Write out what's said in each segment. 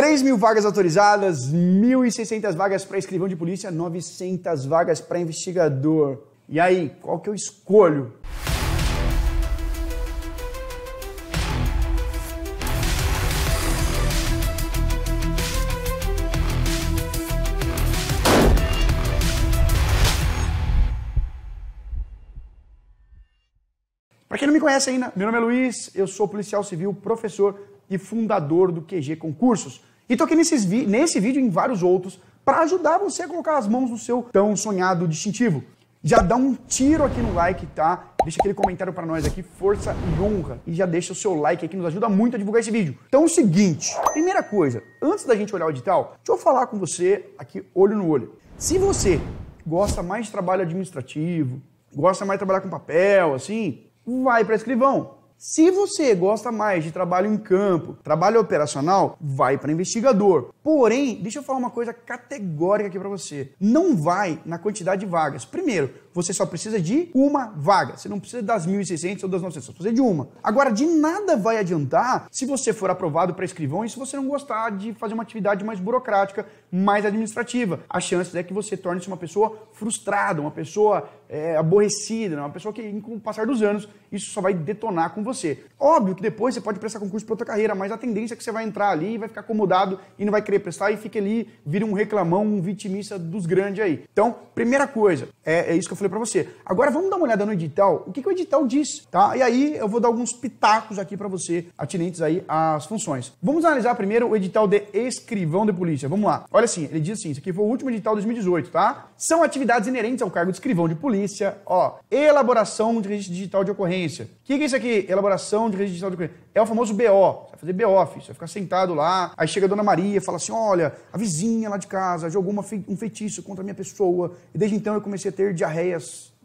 3 mil vagas autorizadas, 1.600 vagas para escrivão de polícia, 900 vagas para investigador. E aí, qual que eu escolho? Para quem não me conhece ainda, meu nome é Luiz, eu sou policial civil, professor e fundador do QG Concursos e tô aqui nesses vi nesse vídeo e em vários outros para ajudar você a colocar as mãos no seu tão sonhado distintivo. Já dá um tiro aqui no like, tá? Deixa aquele comentário para nós aqui, força e honra. E já deixa o seu like aqui, nos ajuda muito a divulgar esse vídeo. Então é o seguinte, primeira coisa, antes da gente olhar o edital, deixa eu falar com você aqui, olho no olho. Se você gosta mais de trabalho administrativo, gosta mais de trabalhar com papel, assim, vai para escrivão. Se você gosta mais de trabalho em campo, trabalho operacional, vai para investigador. Porém, deixa eu falar uma coisa categórica aqui para você. Não vai na quantidade de vagas. Primeiro, você só precisa de uma vaga. Você não precisa das 1.600 ou das 900, você precisa de uma. Agora, de nada vai adiantar se você for aprovado para escrivão e se você não gostar de fazer uma atividade mais burocrática, mais administrativa. As chances é que você torne-se uma pessoa frustrada, uma pessoa é, aborrecida, né? uma pessoa que, com o passar dos anos, isso só vai detonar com você. Óbvio que depois você pode prestar concurso para outra carreira, mas a tendência é que você vai entrar ali e vai ficar acomodado e não vai querer prestar e fica ali, vira um reclamão, um vitimista dos grandes aí. Então, primeira coisa, é, é isso que eu falei para você. Agora vamos dar uma olhada no edital, o que, que o edital diz, tá? E aí eu vou dar alguns pitacos aqui para você, atinentes aí às funções. Vamos analisar primeiro o edital de escrivão de polícia. Vamos lá. Olha assim, ele diz assim, isso aqui foi o último edital de 2018, tá? São atividades inerentes ao cargo de escrivão de polícia, ó, elaboração de registro digital de ocorrência. O que, que é isso aqui? Elaboração de registro digital de ocorrência. É o famoso BO, você vai fazer BO, você vai ficar sentado lá, aí chega a dona Maria, fala assim, olha, a vizinha lá de casa jogou uma, um feitiço contra a minha pessoa, e desde então eu comecei a ter diarreia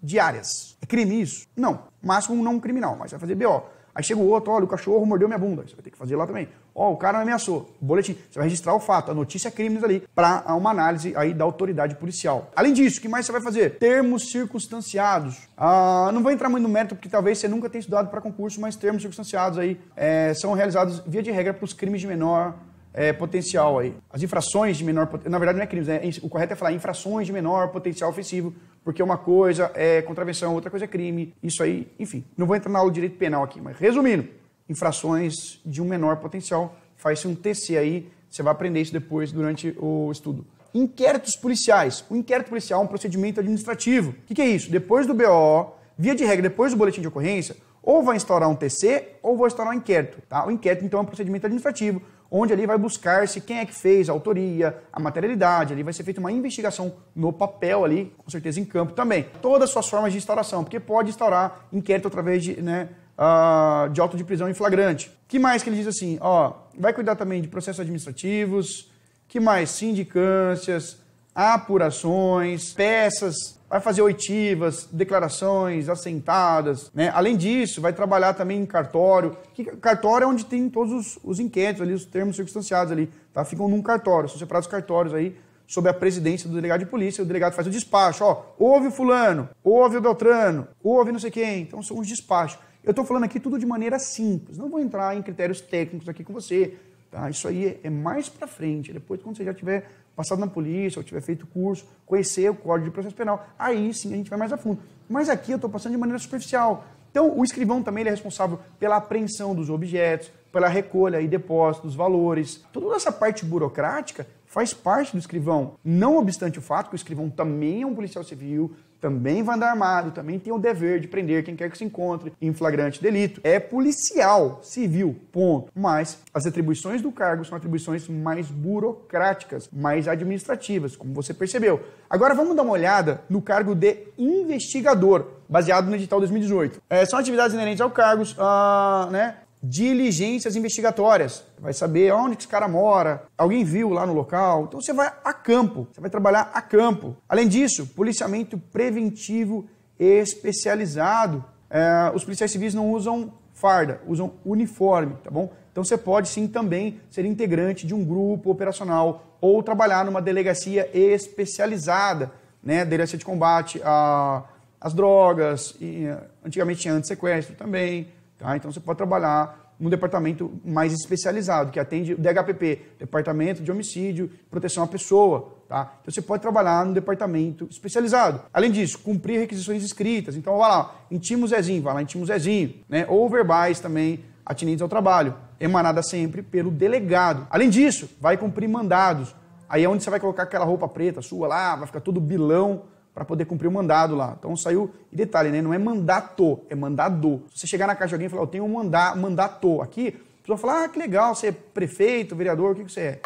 diárias. É crime isso? Não. Máximo não criminal, mas vai fazer BO. Aí chega o outro, olha, o cachorro mordeu minha bunda. Você vai ter que fazer lá também. Ó, o cara ameaçou. Boletim. Você vai registrar o fato, a notícia é crimes ali, para uma análise aí da autoridade policial. Além disso, o que mais você vai fazer? Termos circunstanciados. Ah, não vou entrar muito no mérito, porque talvez você nunca tenha estudado para concurso, mas termos circunstanciados aí é, são realizados, via de regra, para os crimes de menor é, potencial aí. As infrações de menor... Na verdade, não é crimes, né? O correto é falar infrações de menor potencial ofensivo, porque uma coisa é contravenção, outra coisa é crime. Isso aí, enfim, não vou entrar na aula de direito penal aqui, mas resumindo, infrações de um menor potencial, faz-se um TC aí, você vai aprender isso depois durante o estudo. Inquéritos policiais. O inquérito policial é um procedimento administrativo. O que, que é isso? Depois do BO, via de regra, depois do boletim de ocorrência, ou vai instaurar um TC ou vai instaurar um inquérito. Tá? O inquérito, então, é um procedimento administrativo onde ali vai buscar-se quem é que fez a autoria, a materialidade, ali vai ser feita uma investigação no papel ali, com certeza em campo também. Todas as suas formas de instauração, porque pode instaurar inquérito através de, né, uh, de auto de prisão em flagrante. que mais que ele diz assim? Ó, vai cuidar também de processos administrativos, que mais? Sindicâncias, apurações, peças vai fazer oitivas, declarações assentadas, né? Além disso, vai trabalhar também em cartório, que cartório é onde tem todos os, os inquéritos ali, os termos circunstanciados ali, tá? Ficam num cartório, são separados cartórios aí, sob a presidência do delegado de polícia, o delegado faz o despacho, ó, ouve o fulano, ouve o beltrano, ouve não sei quem, então são os despachos. Eu estou falando aqui tudo de maneira simples, não vou entrar em critérios técnicos aqui com você, Tá? Isso aí é mais para frente, depois quando você já tiver passado na polícia, ou tiver feito curso, conhecer o Código de Processo Penal, aí sim a gente vai mais a fundo. Mas aqui eu estou passando de maneira superficial. Então, o escrivão também é responsável pela apreensão dos objetos, pela recolha e depósito dos valores. Toda essa parte burocrática faz parte do escrivão. Não obstante o fato que o escrivão também é um policial civil, também vai andar armado, também tem o dever de prender quem quer que se encontre em flagrante delito. É policial, civil, ponto. Mas as atribuições do cargo são atribuições mais burocráticas, mais administrativas, como você percebeu. Agora vamos dar uma olhada no cargo de investigador, baseado no edital 2018. É, são atividades inerentes ao cargo, uh, né? diligências investigatórias. Vai saber onde esse cara mora, alguém viu lá no local. Então você vai a campo, você vai trabalhar a campo. Além disso, policiamento preventivo especializado. É, os policiais civis não usam farda, usam uniforme, tá bom? Então você pode sim também ser integrante de um grupo operacional ou trabalhar numa delegacia especializada, né? Delegacia de combate a as drogas, e antigamente tinha anti sequestro também, Tá? Então você pode trabalhar num departamento mais especializado, que atende o DHPP, Departamento de Homicídio, Proteção à Pessoa. Tá? Então você pode trabalhar num departamento especializado. Além disso, cumprir requisições escritas. Então vai lá, intima o Zezinho, vai lá, intima o Zezinho. Né? Ou verbais também, atinentes ao trabalho, emanada sempre pelo delegado. Além disso, vai cumprir mandados. Aí é onde você vai colocar aquela roupa preta sua lá, vai ficar todo bilão, para poder cumprir o mandado lá. Então saiu. E detalhe, né? Não é mandato, é mandador. Se você chegar na casa de alguém e falar, eu tenho um mandato, aqui, a pessoa fala, ah, que legal, você é prefeito, vereador, o que, que você é?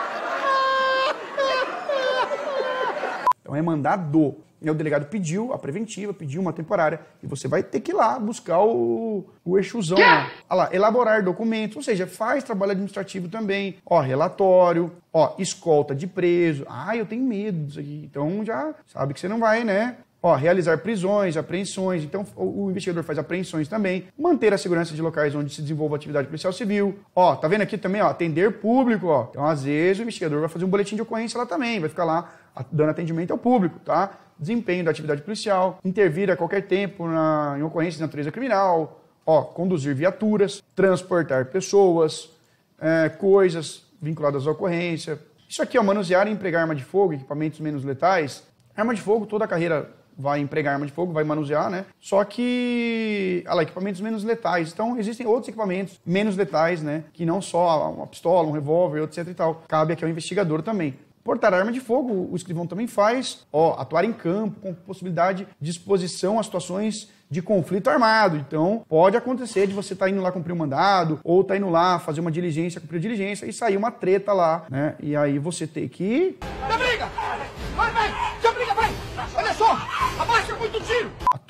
Então é mandado. E o delegado pediu a preventiva, pediu uma temporária. E você vai ter que ir lá buscar o, o exusão. Né? lá, elaborar documentos, ou seja, faz trabalho administrativo também. Ó, relatório, ó, escolta de preso. Ah, eu tenho medo disso aqui. Então já sabe que você não vai, né? Ó, realizar prisões, apreensões, então o investigador faz apreensões também, manter a segurança de locais onde se desenvolva atividade policial civil. Ó, tá vendo aqui também, ó, atender público, ó. Então, às vezes, o investigador vai fazer um boletim de ocorrência lá também, vai ficar lá dando atendimento ao público, tá? Desempenho da atividade policial, intervir a qualquer tempo na, em ocorrência de natureza criminal, ó, conduzir viaturas, transportar pessoas, é, coisas vinculadas à ocorrência. Isso aqui, ó, é manusear e empregar arma de fogo, equipamentos menos letais. Arma de fogo, toda a carreira vai empregar arma de fogo, vai manusear, né? Só que, olha ah lá, equipamentos menos letais. Então, existem outros equipamentos menos letais, né? Que não só uma pistola, um revólver, etc e tal. Cabe aqui ao investigador também. Portar arma de fogo, o escrivão também faz, ó, atuar em campo, com possibilidade de exposição a situações de conflito armado. Então, pode acontecer de você estar tá indo lá cumprir um mandado, ou tá indo lá fazer uma diligência, cumprir diligência, e sair uma treta lá, né? E aí você ter que. Da briga! Vai, vai!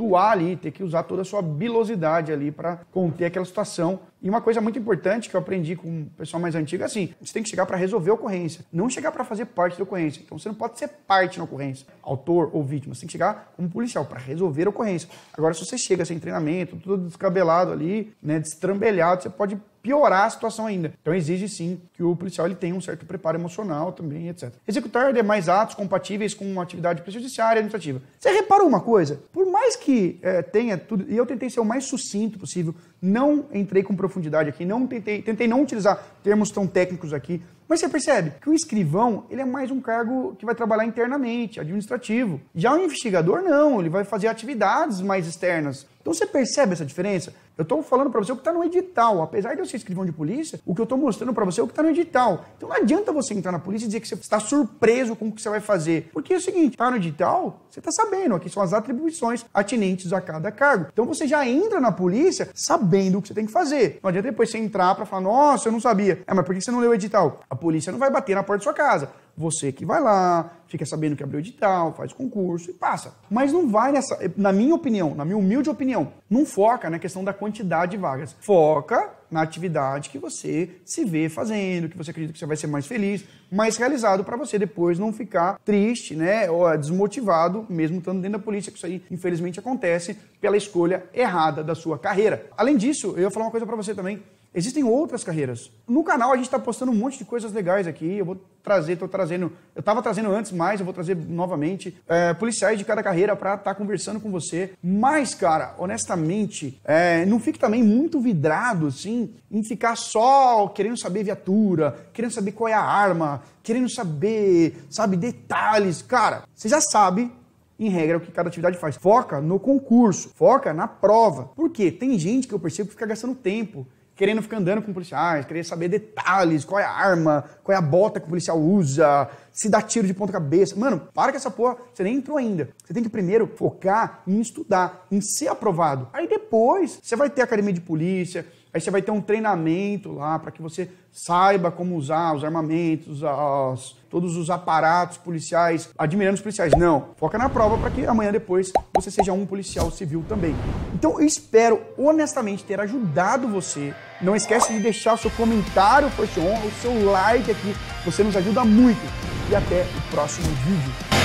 atuar ali, ter que usar toda a sua bilosidade ali para conter aquela situação e uma coisa muito importante que eu aprendi com o pessoal mais antigo é assim: você tem que chegar para resolver a ocorrência, não chegar para fazer parte da ocorrência. Então você não pode ser parte na ocorrência, autor ou vítima. Você tem que chegar como policial para resolver a ocorrência. Agora, se você chega sem treinamento, tudo descabelado ali, né, destrambelhado, você pode piorar a situação ainda. Então exige sim que o policial ele tenha um certo preparo emocional também, etc. Executar demais atos compatíveis com uma atividade prejudiciária administrativa. Você reparou uma coisa? Por mais que é, tenha tudo, e eu tentei ser o mais sucinto possível, não entrei com profundidade aqui, não tentei, tentei não utilizar termos tão técnicos aqui, mas você percebe que o escrivão ele é mais um cargo que vai trabalhar internamente, administrativo. Já o investigador não, ele vai fazer atividades mais externas. Então você percebe essa diferença? Eu estou falando para você o que está no edital. Apesar de eu ser escrivão de polícia, o que eu estou mostrando para você é o que está no edital. Então não adianta você entrar na polícia e dizer que você está surpreso com o que você vai fazer. Porque é o seguinte, está no edital, você está sabendo. Aqui são as atribuições atinentes a cada cargo. Então você já entra na polícia sabendo o que você tem que fazer. Não adianta depois você entrar para falar, nossa, eu não sabia. É, mas por que você não leu o edital? A polícia não vai bater na porta da sua casa. Você que vai lá, fica sabendo que abriu edital, faz concurso e passa. Mas não vai nessa, na minha opinião, na minha humilde opinião, não foca na questão da quantidade de vagas. Foca na atividade que você se vê fazendo, que você acredita que você vai ser mais feliz, mais realizado para você depois não ficar triste, né, ou ah, desmotivado, mesmo estando dentro da polícia, que isso aí infelizmente acontece pela escolha errada da sua carreira. Além disso, eu ia falar uma coisa para você também. Existem outras carreiras. No canal a gente está postando um monte de coisas legais aqui. Eu vou trazer, estou trazendo, eu estava trazendo antes mas eu vou trazer novamente é, policiais de cada carreira para estar tá conversando com você. Mas, cara, honestamente, é, não fique também muito vidrado, assim, em ficar só querendo saber viatura, querendo saber qual é a arma, querendo saber, sabe, detalhes. Cara, você já sabe em regra, o que cada atividade faz. Foca no concurso, foca na prova. Porque tem gente que eu percebo que fica gastando tempo querendo ficar andando com policiais, querendo saber detalhes, qual é a arma, qual é a bota que o policial usa, se dá tiro de ponta cabeça. Mano, para com essa porra, você nem entrou ainda. Você tem que primeiro focar em estudar, em ser aprovado. Aí depois, você vai ter academia de polícia, Aí você vai ter um treinamento lá para que você saiba como usar os armamentos, todos os aparatos policiais, admirando os policiais. Não, foca na prova para que amanhã depois você seja um policial civil também. Então eu espero honestamente ter ajudado você. Não esquece de deixar o seu comentário, o seu like aqui. Você nos ajuda muito. E até o próximo vídeo.